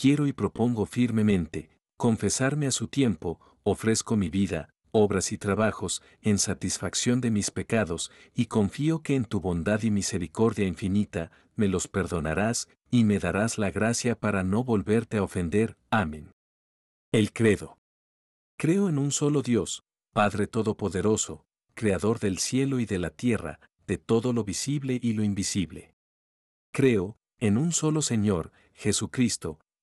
quiero y propongo firmemente, confesarme a su tiempo, ofrezco mi vida, obras y trabajos, en satisfacción de mis pecados, y confío que en tu bondad y misericordia infinita, me los perdonarás, y me darás la gracia para no volverte a ofender. Amén. El credo. Creo en un solo Dios, Padre Todopoderoso, Creador del cielo y de la tierra, de todo lo visible y lo invisible. Creo, en un solo Señor, Jesucristo,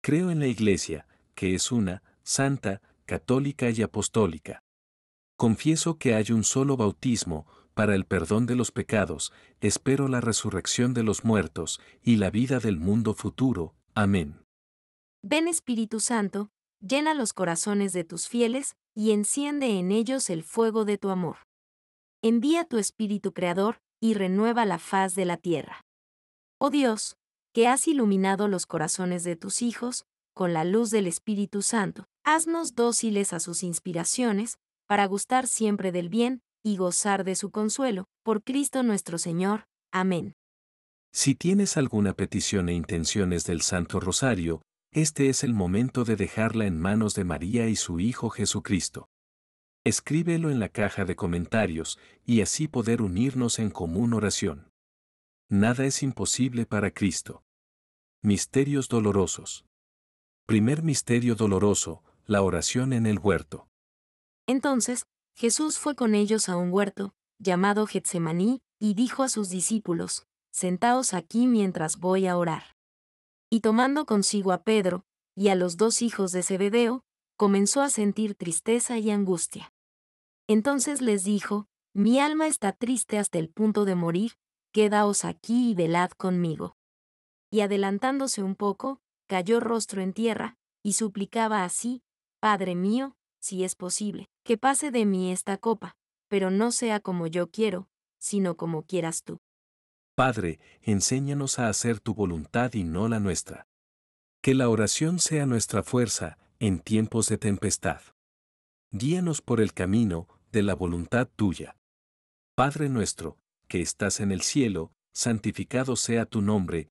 Creo en la Iglesia, que es una, santa, católica y apostólica. Confieso que hay un solo bautismo, para el perdón de los pecados, espero la resurrección de los muertos y la vida del mundo futuro. Amén. Ven Espíritu Santo, llena los corazones de tus fieles, y enciende en ellos el fuego de tu amor. Envía tu Espíritu Creador, y renueva la faz de la tierra. Oh Dios, que has iluminado los corazones de tus hijos con la luz del Espíritu Santo. Haznos dóciles a sus inspiraciones, para gustar siempre del bien y gozar de su consuelo, por Cristo nuestro Señor. Amén. Si tienes alguna petición e intenciones del Santo Rosario, este es el momento de dejarla en manos de María y su Hijo Jesucristo. Escríbelo en la caja de comentarios y así poder unirnos en común oración. Nada es imposible para Cristo. Misterios dolorosos. Primer misterio doloroso, la oración en el huerto. Entonces, Jesús fue con ellos a un huerto, llamado Getsemaní, y dijo a sus discípulos, Sentaos aquí mientras voy a orar. Y tomando consigo a Pedro, y a los dos hijos de Zebedeo, comenzó a sentir tristeza y angustia. Entonces les dijo, Mi alma está triste hasta el punto de morir, quedaos aquí y velad conmigo y adelantándose un poco, cayó rostro en tierra, y suplicaba así, Padre mío, si es posible, que pase de mí esta copa, pero no sea como yo quiero, sino como quieras tú. Padre, enséñanos a hacer tu voluntad y no la nuestra. Que la oración sea nuestra fuerza en tiempos de tempestad. Guíanos por el camino de la voluntad tuya. Padre nuestro, que estás en el cielo, santificado sea tu nombre,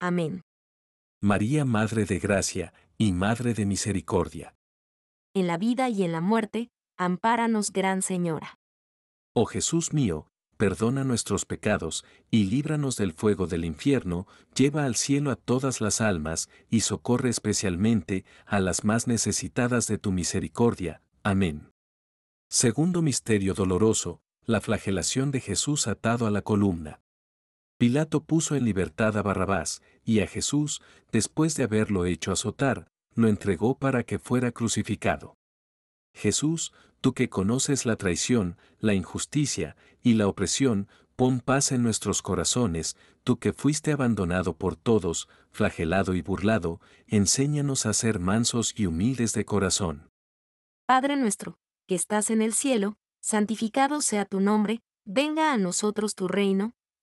Amén. María, Madre de Gracia, y Madre de Misericordia. En la vida y en la muerte, ampáranos, Gran Señora. Oh Jesús mío, perdona nuestros pecados, y líbranos del fuego del infierno, lleva al cielo a todas las almas, y socorre especialmente a las más necesitadas de tu misericordia. Amén. Segundo Misterio Doloroso, la flagelación de Jesús atado a la columna. Pilato puso en libertad a Barrabás, y a Jesús, después de haberlo hecho azotar, lo entregó para que fuera crucificado. Jesús, tú que conoces la traición, la injusticia y la opresión, pon paz en nuestros corazones, tú que fuiste abandonado por todos, flagelado y burlado, enséñanos a ser mansos y humildes de corazón. Padre nuestro, que estás en el cielo, santificado sea tu nombre, venga a nosotros tu reino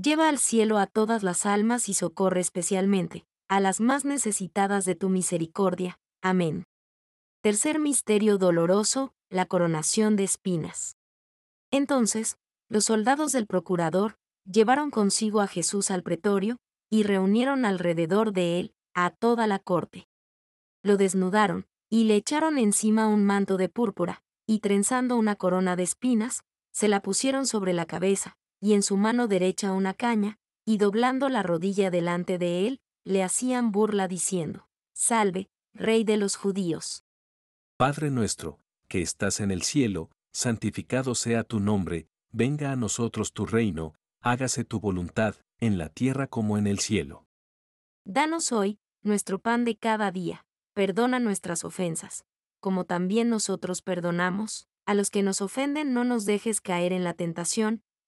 lleva al cielo a todas las almas y socorre especialmente a las más necesitadas de tu misericordia. Amén. Tercer misterio doloroso, la coronación de espinas. Entonces, los soldados del procurador llevaron consigo a Jesús al pretorio, y reunieron alrededor de él a toda la corte. Lo desnudaron, y le echaron encima un manto de púrpura, y trenzando una corona de espinas, se la pusieron sobre la cabeza, y en su mano derecha una caña, y doblando la rodilla delante de él, le hacían burla diciendo, Salve, Rey de los judíos. Padre nuestro, que estás en el cielo, santificado sea tu nombre, venga a nosotros tu reino, hágase tu voluntad, en la tierra como en el cielo. Danos hoy, nuestro pan de cada día, perdona nuestras ofensas, como también nosotros perdonamos, a los que nos ofenden no nos dejes caer en la tentación,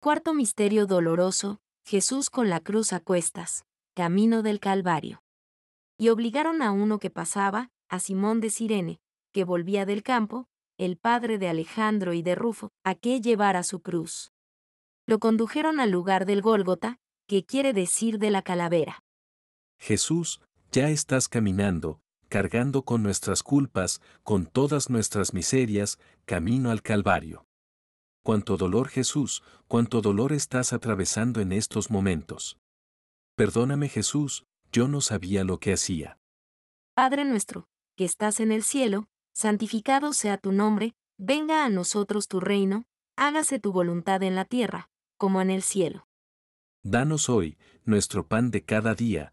Cuarto misterio doloroso, Jesús con la cruz a cuestas, camino del Calvario. Y obligaron a uno que pasaba, a Simón de Sirene, que volvía del campo, el padre de Alejandro y de Rufo, a que llevara su cruz. Lo condujeron al lugar del Gólgota, que quiere decir de la calavera. Jesús, ya estás caminando, cargando con nuestras culpas, con todas nuestras miserias, camino al Calvario cuánto dolor Jesús, cuánto dolor estás atravesando en estos momentos. Perdóname Jesús, yo no sabía lo que hacía. Padre nuestro, que estás en el cielo, santificado sea tu nombre, venga a nosotros tu reino, hágase tu voluntad en la tierra, como en el cielo. Danos hoy, nuestro pan de cada día,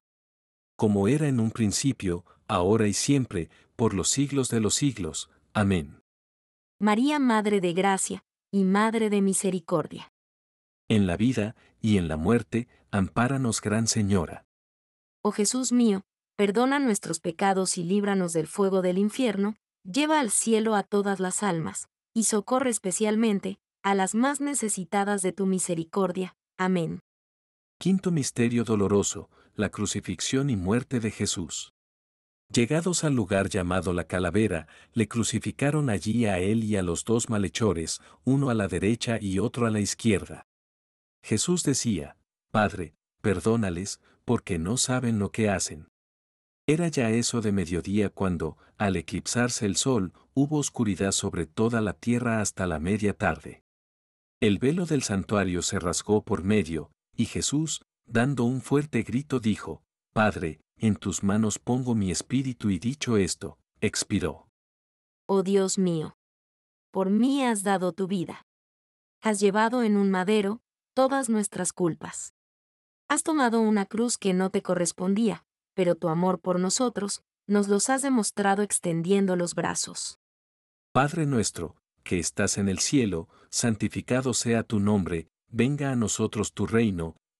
como era en un principio, ahora y siempre, por los siglos de los siglos. Amén. María, Madre de Gracia, y Madre de Misericordia. En la vida y en la muerte, ampáranos, Gran Señora. Oh Jesús mío, perdona nuestros pecados y líbranos del fuego del infierno, lleva al cielo a todas las almas, y socorre especialmente a las más necesitadas de tu misericordia. Amén. Quinto Misterio Doloroso, la crucifixión y muerte de Jesús. Llegados al lugar llamado la calavera, le crucificaron allí a él y a los dos malhechores, uno a la derecha y otro a la izquierda. Jesús decía, Padre, perdónales, porque no saben lo que hacen. Era ya eso de mediodía cuando, al eclipsarse el sol, hubo oscuridad sobre toda la tierra hasta la media tarde. El velo del santuario se rasgó por medio, y Jesús, dando un fuerte grito dijo, Padre, en tus manos pongo mi espíritu y dicho esto, expiró. Oh Dios mío, por mí has dado tu vida. Has llevado en un madero todas nuestras culpas. Has tomado una cruz que no te correspondía, pero tu amor por nosotros nos los has demostrado extendiendo los brazos. Padre nuestro, que estás en el cielo, santificado sea tu nombre, venga a nosotros tu reino,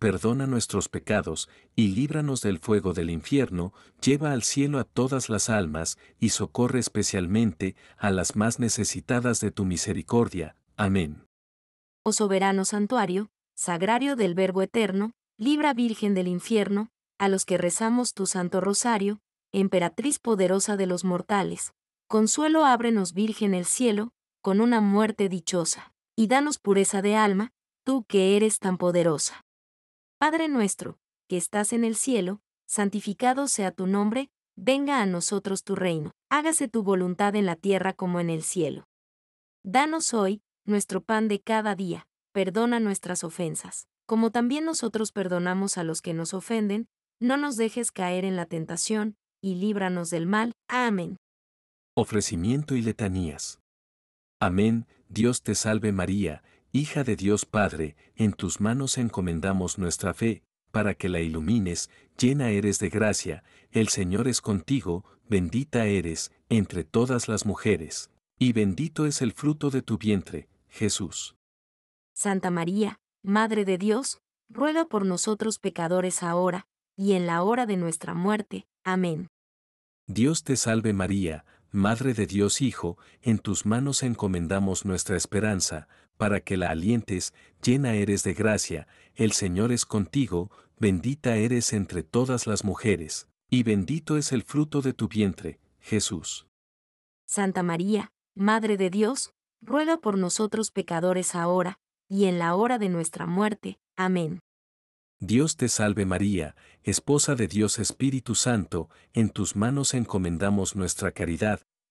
perdona nuestros pecados, y líbranos del fuego del infierno, lleva al cielo a todas las almas, y socorre especialmente a las más necesitadas de tu misericordia. Amén. Oh soberano santuario, sagrario del Verbo Eterno, libra Virgen del infierno, a los que rezamos tu santo rosario, emperatriz poderosa de los mortales, consuelo ábrenos Virgen el cielo, con una muerte dichosa, y danos pureza de alma, tú que eres tan poderosa. Padre nuestro, que estás en el cielo, santificado sea tu nombre, venga a nosotros tu reino, hágase tu voluntad en la tierra como en el cielo. Danos hoy, nuestro pan de cada día, perdona nuestras ofensas, como también nosotros perdonamos a los que nos ofenden, no nos dejes caer en la tentación, y líbranos del mal. Amén. Ofrecimiento y letanías. Amén, Dios te salve María, Hija de Dios Padre, en tus manos encomendamos nuestra fe, para que la ilumines, llena eres de gracia, el Señor es contigo, bendita eres entre todas las mujeres, y bendito es el fruto de tu vientre, Jesús. Santa María, Madre de Dios, ruega por nosotros pecadores ahora, y en la hora de nuestra muerte. Amén. Dios te salve María, Madre de Dios Hijo, en tus manos encomendamos nuestra esperanza, para que la alientes, llena eres de gracia, el Señor es contigo, bendita eres entre todas las mujeres, y bendito es el fruto de tu vientre, Jesús. Santa María, Madre de Dios, ruega por nosotros pecadores ahora, y en la hora de nuestra muerte. Amén. Dios te salve María, esposa de Dios Espíritu Santo, en tus manos encomendamos nuestra caridad,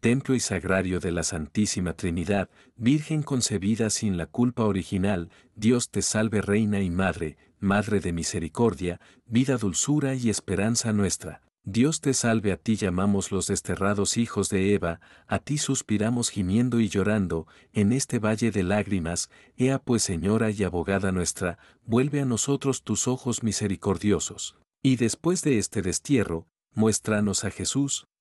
templo y sagrario de la Santísima Trinidad, Virgen concebida sin la culpa original, Dios te salve Reina y Madre, Madre de Misericordia, vida, dulzura y esperanza nuestra. Dios te salve, a ti llamamos los desterrados hijos de Eva, a ti suspiramos gimiendo y llorando, en este valle de lágrimas, ea pues Señora y abogada nuestra, vuelve a nosotros tus ojos misericordiosos. Y después de este destierro, muéstranos a Jesús,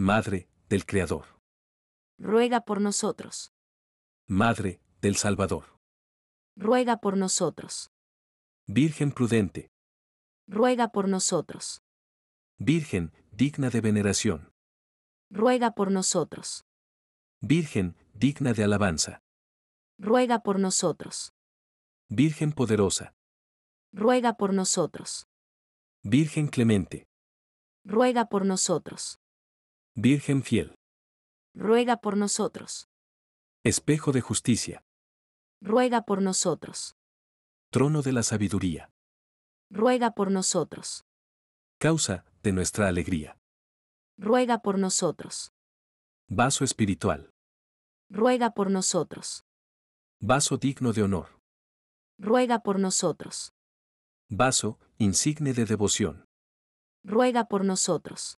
Madre del Creador. Ruega por nosotros. Madre del Salvador. Ruega por nosotros. Virgen prudente. Ruega por nosotros. Virgen, digna de veneración. Ruega por nosotros. Virgen, digna de alabanza. Ruega por nosotros. Virgen poderosa. Ruega por nosotros. Virgen clemente. Ruega por nosotros. Virgen fiel. Ruega por nosotros. Espejo de justicia. Ruega por nosotros. Trono de la sabiduría. Ruega por nosotros. Causa de nuestra alegría. Ruega por nosotros. Vaso espiritual. Ruega por nosotros. Vaso digno de honor. Ruega por nosotros. Vaso, insigne de devoción. Ruega por nosotros.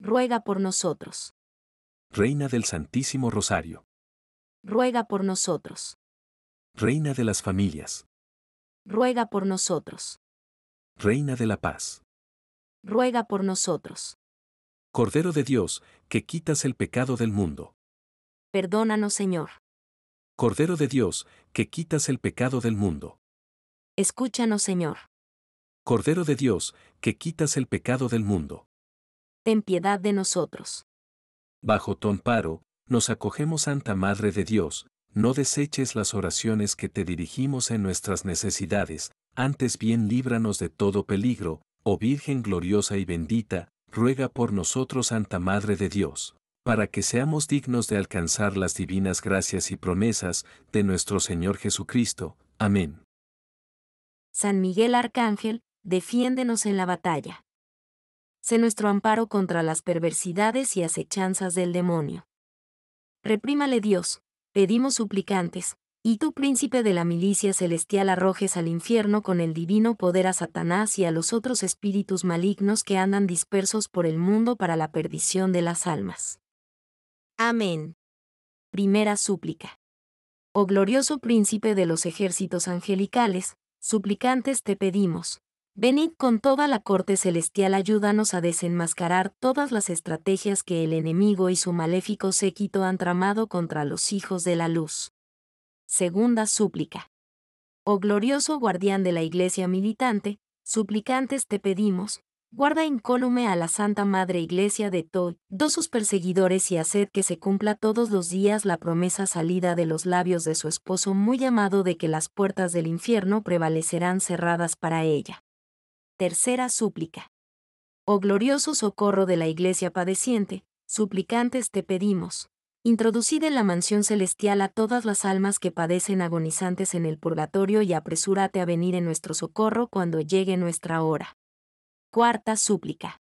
ruega por nosotros. Reina del Santísimo Rosario, ruega por nosotros. Reina de las familias, ruega por nosotros. Reina de la paz, ruega por nosotros. Cordero de Dios, que quitas el pecado del mundo. Perdónanos, Señor. Cordero de Dios, que quitas el pecado del mundo. Escúchanos, Señor. Cordero de Dios, que quitas el pecado del mundo ten piedad de nosotros. Bajo tu paro, nos acogemos Santa Madre de Dios, no deseches las oraciones que te dirigimos en nuestras necesidades, antes bien líbranos de todo peligro, oh Virgen gloriosa y bendita, ruega por nosotros Santa Madre de Dios, para que seamos dignos de alcanzar las divinas gracias y promesas de nuestro Señor Jesucristo. Amén. San Miguel Arcángel, defiéndenos en la batalla sé nuestro amparo contra las perversidades y acechanzas del demonio. Reprímale Dios, pedimos suplicantes, y tú príncipe de la milicia celestial arrojes al infierno con el divino poder a Satanás y a los otros espíritus malignos que andan dispersos por el mundo para la perdición de las almas. Amén. Primera súplica. Oh glorioso príncipe de los ejércitos angelicales, suplicantes te pedimos, Venid con toda la corte celestial, ayúdanos a desenmascarar todas las estrategias que el enemigo y su maléfico séquito han tramado contra los hijos de la luz. Segunda súplica. Oh glorioso guardián de la Iglesia militante, suplicantes te pedimos, guarda incólume a la Santa Madre Iglesia de Toy, dos sus perseguidores y haced que se cumpla todos los días la promesa salida de los labios de su esposo muy amado de que las puertas del infierno prevalecerán cerradas para ella. Tercera súplica. Oh glorioso socorro de la Iglesia padeciente, suplicantes te pedimos. Introducid en la mansión celestial a todas las almas que padecen agonizantes en el purgatorio y apresúrate a venir en nuestro socorro cuando llegue nuestra hora. Cuarta súplica.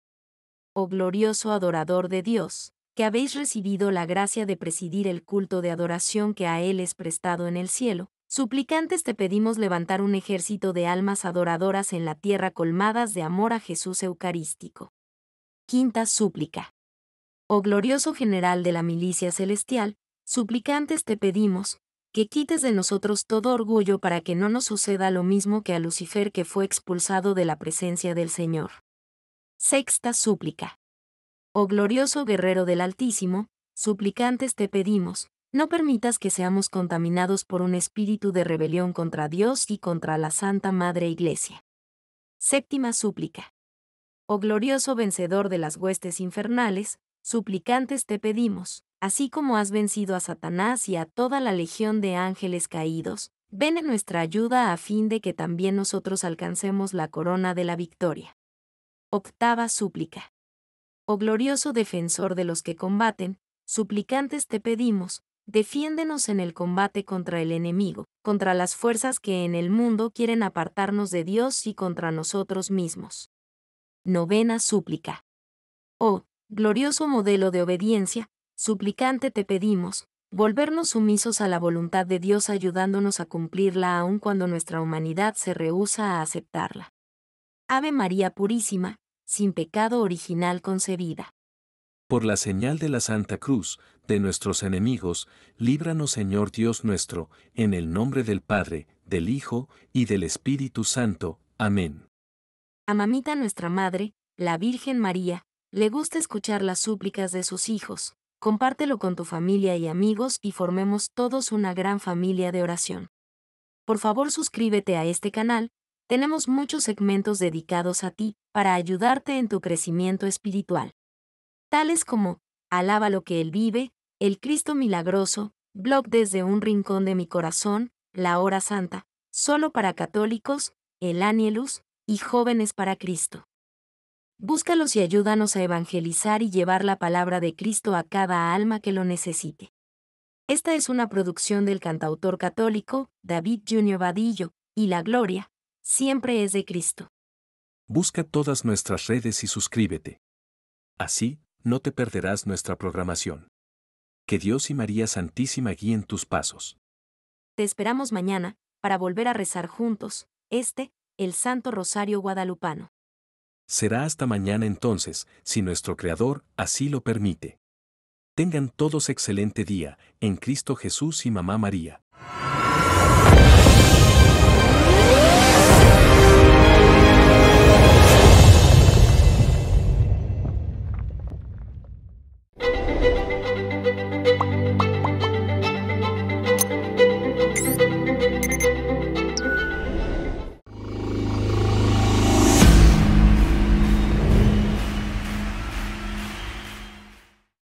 Oh glorioso adorador de Dios, que habéis recibido la gracia de presidir el culto de adoración que a Él es prestado en el cielo, Suplicantes te pedimos levantar un ejército de almas adoradoras en la tierra colmadas de amor a Jesús Eucarístico. Quinta súplica. Oh glorioso general de la milicia celestial, suplicantes te pedimos, que quites de nosotros todo orgullo para que no nos suceda lo mismo que a Lucifer que fue expulsado de la presencia del Señor. Sexta súplica. Oh glorioso guerrero del Altísimo, suplicantes te pedimos, no permitas que seamos contaminados por un espíritu de rebelión contra Dios y contra la Santa Madre Iglesia. Séptima súplica. Oh glorioso vencedor de las huestes infernales, suplicantes te pedimos, así como has vencido a Satanás y a toda la legión de ángeles caídos, ven en nuestra ayuda a fin de que también nosotros alcancemos la corona de la victoria. Octava súplica. Oh glorioso defensor de los que combaten, suplicantes te pedimos, defiéndenos en el combate contra el enemigo, contra las fuerzas que en el mundo quieren apartarnos de Dios y contra nosotros mismos. Novena súplica. Oh, glorioso modelo de obediencia, suplicante te pedimos, volvernos sumisos a la voluntad de Dios ayudándonos a cumplirla aun cuando nuestra humanidad se rehúsa a aceptarla. Ave María Purísima, sin pecado original concebida. Por la señal de la Santa Cruz, de nuestros enemigos, líbranos Señor Dios nuestro, en el nombre del Padre, del Hijo, y del Espíritu Santo. Amén. Amamita nuestra Madre, la Virgen María, le gusta escuchar las súplicas de sus hijos. Compártelo con tu familia y amigos y formemos todos una gran familia de oración. Por favor suscríbete a este canal, tenemos muchos segmentos dedicados a ti, para ayudarte en tu crecimiento espiritual tales como Alaba lo que Él vive, El Cristo Milagroso, Blog desde un rincón de mi corazón, La Hora Santa, Solo para Católicos, El Anielus y Jóvenes para Cristo. Búscalos y ayúdanos a evangelizar y llevar la palabra de Cristo a cada alma que lo necesite. Esta es una producción del cantautor católico David Junior Vadillo, y la gloria siempre es de Cristo. Busca todas nuestras redes y suscríbete. Así, no te perderás nuestra programación. Que Dios y María Santísima guíen tus pasos. Te esperamos mañana, para volver a rezar juntos, este, el Santo Rosario Guadalupano. Será hasta mañana entonces, si nuestro Creador así lo permite. Tengan todos excelente día, en Cristo Jesús y Mamá María.